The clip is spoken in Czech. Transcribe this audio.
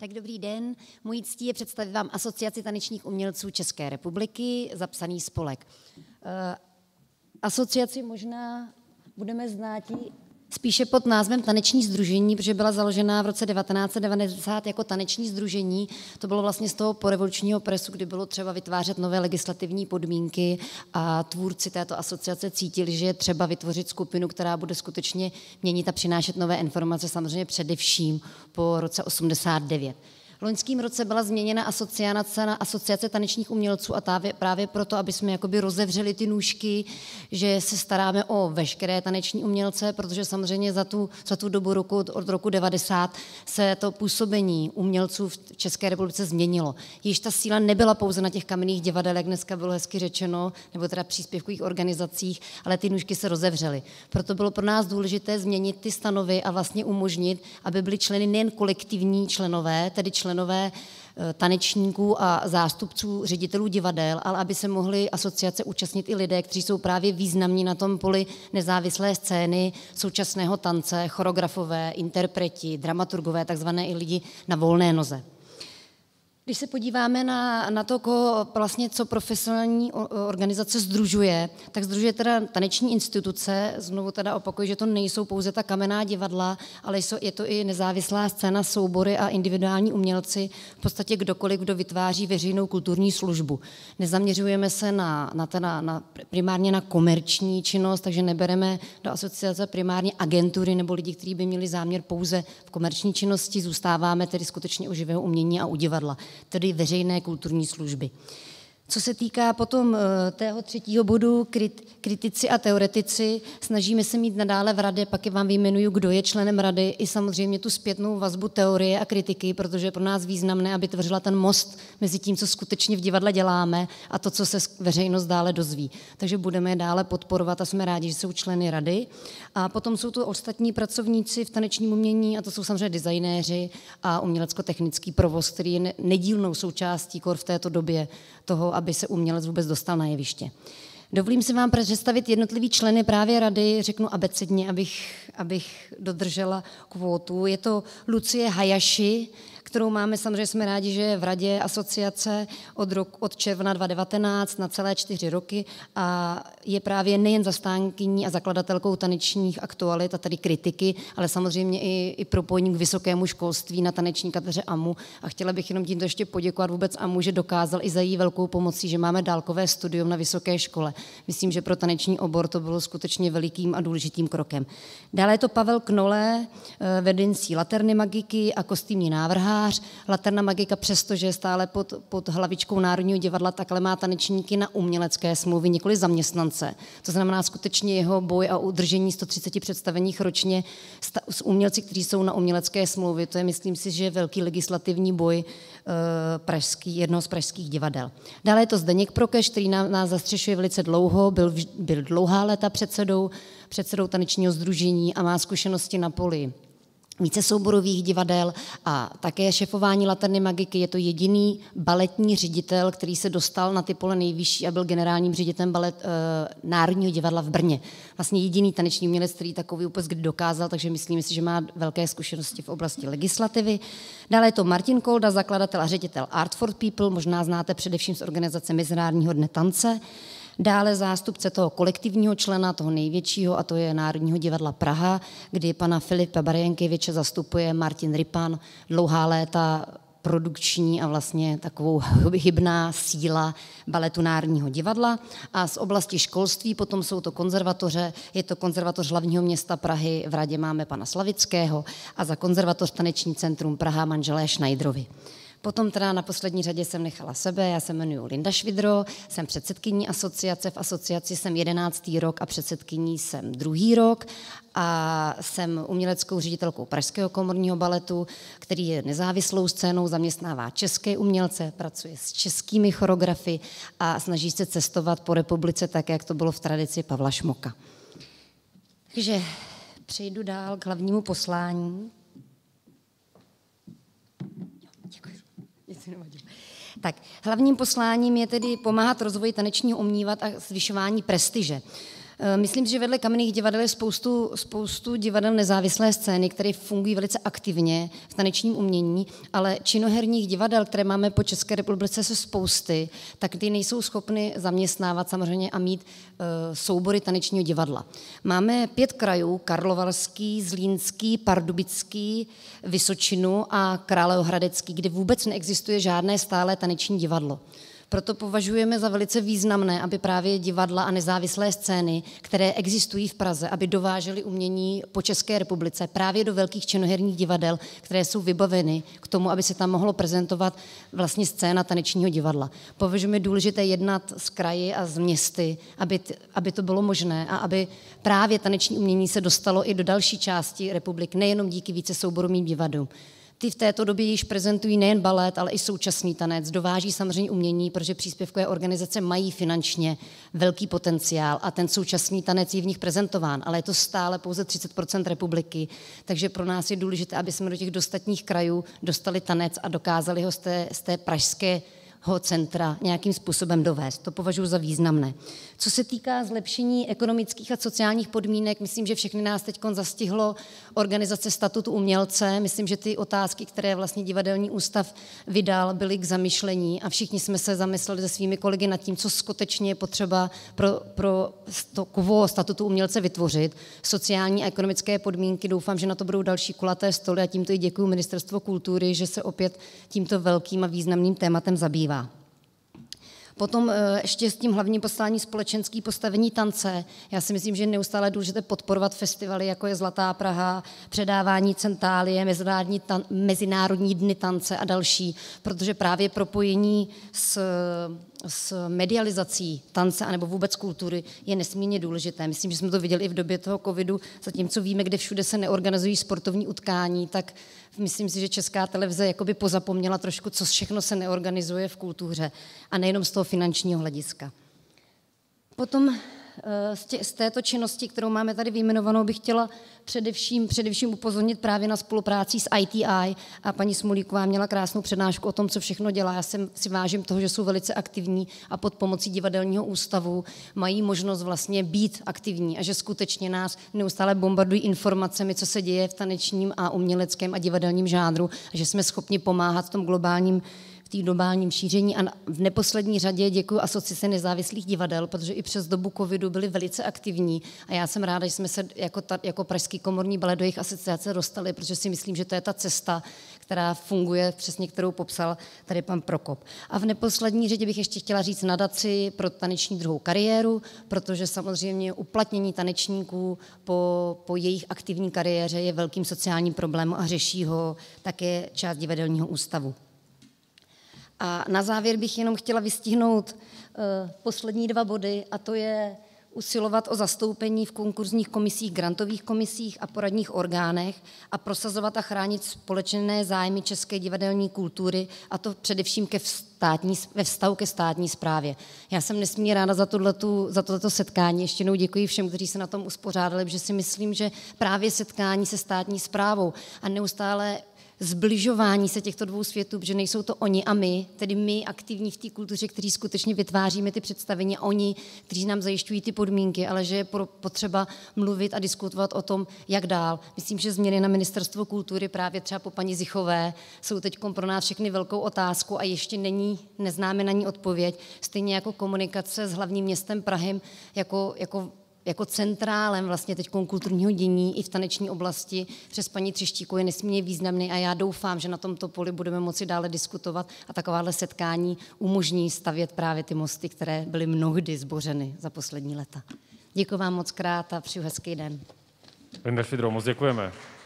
Tak dobrý den. Mojí ctí je představit vám Asociaci tanečních umělců České republiky, zapsaný spolek. Eh, asociaci možná budeme znát Spíše pod názvem Taneční združení, protože byla založena v roce 1990 jako taneční združení. To bylo vlastně z toho porevolučního presu, kdy bylo třeba vytvářet nové legislativní podmínky a tvůrci této asociace cítili, že je třeba vytvořit skupinu, která bude skutečně měnit a přinášet nové informace, samozřejmě především po roce 89 loňském roce byla změněna asociace na asociace tanečních umělců a távě, právě proto, aby jsme jakoby rozevřeli ty nůžky, že se staráme o veškeré taneční umělce, protože samozřejmě za tu, za tu dobu roku, od roku 90 se to působení umělců v České republice změnilo. Již ta síla nebyla pouze na těch kamenných divadelech, jak dneska bylo hezky řečeno, nebo teda příspěvkových organizacích, ale ty nůžky se rozevřely. Proto bylo pro nás důležité změnit ty stanovy a vlastně umožnit, aby byly členy nejen kolektivní členové, tedy členy členové eh, tanečníků a zástupců ředitelů divadel, ale aby se mohly asociace účastnit i lidé, kteří jsou právě významní na tom poli nezávislé scény, současného tance, choreografové, interpreti, dramaturgové, takzvané i lidi na volné noze. Když se podíváme na, na to, ko, vlastně, co profesionální organizace združuje, tak združuje teda taneční instituce, znovu teda opakuju, že to nejsou pouze ta kamenná divadla, ale jsou, je to i nezávislá scéna, soubory a individuální umělci, v podstatě kdokoliv, kdo vytváří veřejnou kulturní službu. Nezaměřujeme se na, na, teda, na primárně na komerční činnost, takže nebereme do asociace primárně agentury nebo lidi, kteří by měli záměr pouze v komerční činnosti, zůstáváme tedy skutečně u živého umění a u divadla tedy veřejné kulturní služby. Co se týká potom eh, tého třetího bodu, kritici a teoretici, snažíme se mít nadále v radě, pak vám vyjmenuju, kdo je členem rady, i samozřejmě tu zpětnou vazbu teorie a kritiky, protože je pro nás významné, aby tvořila ten most mezi tím, co skutečně v divadle děláme a to, co se veřejnost dále dozví. Takže budeme je dále podporovat a jsme rádi, že jsou členy rady. A potom jsou tu ostatní pracovníci v tanečním umění a to jsou samozřejmě designéři a umělecko-technický provoz, který je nedílnou součástí kor v této době toho, aby se umělec vůbec dostal na jeviště. Dovolím si vám představit jednotlivý členy právě rady, řeknu abecedně, abych, abych dodržela kvótu. Je to Lucie Hayashi, kterou máme samozřejmě, jsme rádi, že je v radě asociace od, roku od června 2019 na celé čtyři roky a je právě nejen zastánkyní a zakladatelkou tanečních aktualit a tady kritiky, ale samozřejmě i, i propojení k vysokému školství na taneční kateře AMU. A chtěla bych jenom tímto ještě poděkovat vůbec AMU, že dokázal i za její velkou pomocí, že máme dálkové studium na vysoké škole. Myslím, že pro taneční obor to bylo skutečně velikým a důležitým krokem. Dále je to Pavel Knole, eh, vedencí Laterny Magiky a kostýmní návrha tvář. Laterna Magika, přestože je stále pod, pod hlavičkou Národního divadla, takhle má tanečníky na umělecké smlouvy, nikoli zaměstnance. To znamená skutečně jeho boj a udržení 130 představeních ročně s umělci, kteří jsou na umělecké smlouvy. To je, myslím si, že velký legislativní boj eh, pražský, jednoho z pražských divadel. Dále je to Zdeněk Prokeš, který nás, zastřešuje velice dlouho, byl, byl dlouhá léta předsedou, předsedou tanečního združení a má zkušenosti na poli více souborových divadel a také šefování Laterny Magiky. Je to jediný baletní ředitel, který se dostal na ty pole nejvyšší a byl generálním ředitelem balet e, Národního divadla v Brně. Vlastně jediný taneční umělec, který takový úplně kdy dokázal, takže myslím si, že má velké zkušenosti v oblasti legislativy. Dále je to Martin Kolda, zakladatel a ředitel Artford People, možná znáte především z organizace Mezinárodního dne tance. Dále zástupce toho kolektivního člena, toho největšího, a to je Národního divadla Praha, kdy pana Filipa Barjenkeviče zastupuje Martin Ripan, dlouhá léta produkční a vlastně takovou hybná síla baletu Národního divadla. A z oblasti školství potom jsou to konzervatoře, je to konzervatoř hlavního města Prahy, v radě máme pana Slavického a za konzervatoř taneční centrum Praha manželé Schneiderovi. Potom teda na poslední řadě jsem nechala sebe, já se jmenuji Linda Švidro, jsem předsedkyní asociace, v asociaci jsem jedenáctý rok a předsedkyní jsem druhý rok a jsem uměleckou ředitelkou Pražského komorního baletu, který je nezávislou scénou, zaměstnává české umělce, pracuje s českými choreografy a snaží se cestovat po republice tak, jak to bylo v tradici Pavla Šmoka. Takže přejdu dál k hlavnímu poslání. asi nevadí. Tak, hlavním posláním je tedy pomáhat rozvoji tanečního umnívat a zvyšování prestiže. Myslím si, že vedle kamenných divadel je spoustu, spoustu divadel nezávislé scény, které fungují velice aktivně v tanečním umění, ale činoherních divadel, které máme po České republice, se spousty, tak ty nejsou schopny zaměstnávat samozřejmě a mít eh, soubory tanečního divadla. Máme pět krajů, Karlovarský, Zlínský, Pardubický, Vysočinu a Královéhradecký, kde vůbec neexistuje žádné stále taneční divadlo. Proto považujeme za velice významné, aby právě divadla a nezávislé scény, které existují v Praze, aby dovážely umění po České republice právě do velkých činoherních divadel, které jsou vybaveny k tomu, aby se tam mohlo prezentovat vlastně scéna tanečního divadla. Považujeme důležité jednat z kraji a z městy, aby, aby to bylo možné a aby právě taneční umění se dostalo i do další části republik, nejenom díky více souborům divadlům. Ty v této době již prezentují nejen balet, ale i současný tanec. Dováží samozřejmě umění, protože příspěvkové organizace mají finančně velký potenciál a ten současný tanec je v nich prezentován, ale je to stále pouze 30 republiky, takže pro nás je důležité, aby jsme do těch dostatních krajů dostali tanec a dokázali ho z té, z té pražské centra nějakým způsobem dovést. To považuji za významné. Co se týká zlepšení ekonomických a sociálních podmínek, myslím, že všechny nás teď zastihlo organizace statutu umělce. Myslím, že ty otázky, které vlastně divadelní ústav vydal, byly k zamyšlení a všichni jsme se zamysleli se svými kolegy nad tím, co skutečně je potřeba pro, pro to kvo statutu umělce vytvořit. Sociální a ekonomické podmínky, doufám, že na to budou další kulaté stoly a tímto i děkuji Ministerstvo kultury, že se opět tímto velkým a významným tématem zabývá. Potom eh, ještě s tím hlavním posláním společenský postavení tance. Já si myslím, že je neustále důležité podporovat festivaly, jako je Zlatá Praha, předávání centálie, mezinárodní, tan- mezinárodní dny tance a další, protože právě propojení s s medializací tance anebo vůbec kultury je nesmírně důležité. Myslím, že jsme to viděli i v době toho covidu. Zatímco víme, kde všude se neorganizují sportovní utkání, tak myslím si, že česká televize jakoby pozapomněla trošku, co všechno se neorganizuje v kultuře a nejenom z toho finančního hlediska. Potom Eh, z, této činnosti, kterou máme tady vyjmenovanou, bych chtěla především, především upozornit právě na spolupráci s ITI a paní Smolíková měla krásnou přednášku o tom, co všechno dělá. Já jsem, si vážím toho, že jsou velice aktivní a pod pomocí divadelního ústavu mají možnost vlastně být aktivní a že skutečně nás neustále bombardují informacemi, co se děje v tanečním a uměleckém a divadelním žádru, a že jsme schopni pomáhat v tom globálním v té globálním šíření. A v neposlední řadě děkuji Asociaci nezávislých divadel, protože i přes dobu covidu byli velice aktivní a já jsem ráda, že jsme se jako, ta, jako Pražský komorní balet do jejich asociace dostali, protože si myslím, že to je ta cesta, která funguje, přesně kterou popsal tady pan Prokop. A v neposlední řadě bych ještě chtěla říct nadaci pro taneční druhou kariéru, protože samozřejmě uplatnění tanečníků po, po jejich aktivní kariéře je velkým sociálním problémem a řeší ho také část divadelního ústavu. A na závěr bych jenom chtěla vystihnout eh, poslední dva body, a to je usilovat o zastoupení v konkurzních komisích, grantových komisích a poradních orgánech a prosazovat a chránit společné zájmy české divadelní kultury, a to především ke státní, ve vztahu ke státní správě. Já jsem nesmírně ráda za, tuto, za toto setkání. Ještě jednou děkuji všem, kteří se na tom uspořádali, protože si myslím, že právě setkání se státní správou a neustále zbližování se těchto dvou světů, protože nejsou to oni a my, tedy my aktivní v té kultuře, kteří skutečně vytváříme ty představení, oni, kteří nám zajišťují ty podmínky, ale že je potřeba mluvit a diskutovat o tom, jak dál. Myslím, že změny na ministerstvo kultury právě třeba po paní Zichové jsou teď pro nás všechny velkou otázku a ještě není, neznáme na ní odpověď. Stejně jako komunikace s hlavním městem Prahem, jako, jako jako centrálem vlastně teď kulturního dění i v taneční oblasti přes paní Třištíku je nesmírně významný a já doufám, že na tomto poli budeme moci dále diskutovat a takováhle setkání umožní stavět právě ty mosty, které byly mnohdy zbořeny za poslední leta. Děkuji vám moc krát a přeju hezký den. Linda Švidro, moc děkujeme.